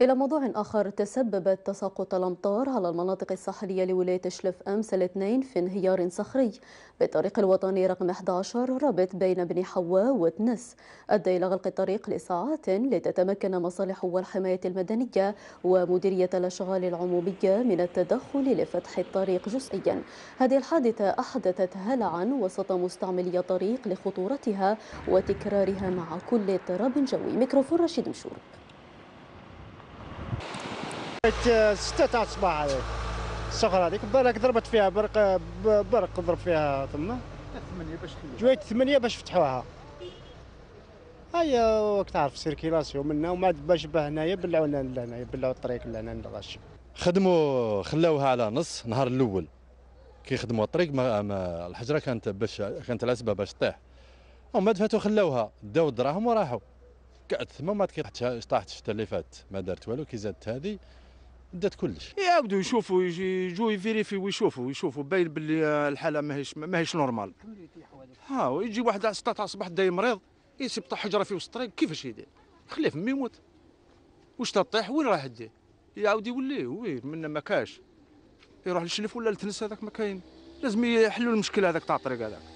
إلى موضوع آخر تسببت تساقط الأمطار على المناطق الساحلية لولاية شلف أمس الاثنين في انهيار صخري بالطريق الوطني رقم 11 رابط بين بني حواء وتنس أدى إلى غلق الطريق لساعات لتتمكن مصالح والحماية المدنية ومديرية الأشغال العمومية من التدخل لفتح الطريق جزئيا هذه الحادثة أحدثت هلعا وسط مستعملي الطريق لخطورتها وتكرارها مع كل اضطراب جوي ميكروفون رشيد مشور 6 آه، تاع الصباح الصخره هذيك بالك ضربت فيها برق آه، برق ضرب فيها ثم 8 باش جويت 8 باش فتحوها هيا وك تعرف سيركيلاسيون منا وما عاد باش به هنايا بلعوا لنا لهنايا بلعوا الطريق لهنا لغاش خدموا خلاوها على نص نهار الاول كي خدموا الطريق ما, الحجره كانت باش كانت العسبه باش تطيح ومن بعد خلاوها داو الدراهم وراحوا قعدت ثم ما كي طاحت الشتا اللي فات ما دارت والو كي زادت هذه دات كلش يعاودوا إيه، يشوفوا يجوا يفيريفي ويشوفوا يشوفوا باين باللي الحاله ماهيش ماهيش نورمال ها ويجي واحد على 6 تاع الصباح داي مريض يسبط حجره في وسط الطريق كيفاش يدير خليه فمي يموت واش تطيح وين راه يدي يعاود يولي وين منا ما كاش يروح للشلف ولا لتنس هذاك ما كاين لازم يحلوا المشكل هذاك تاع الطريق هذاك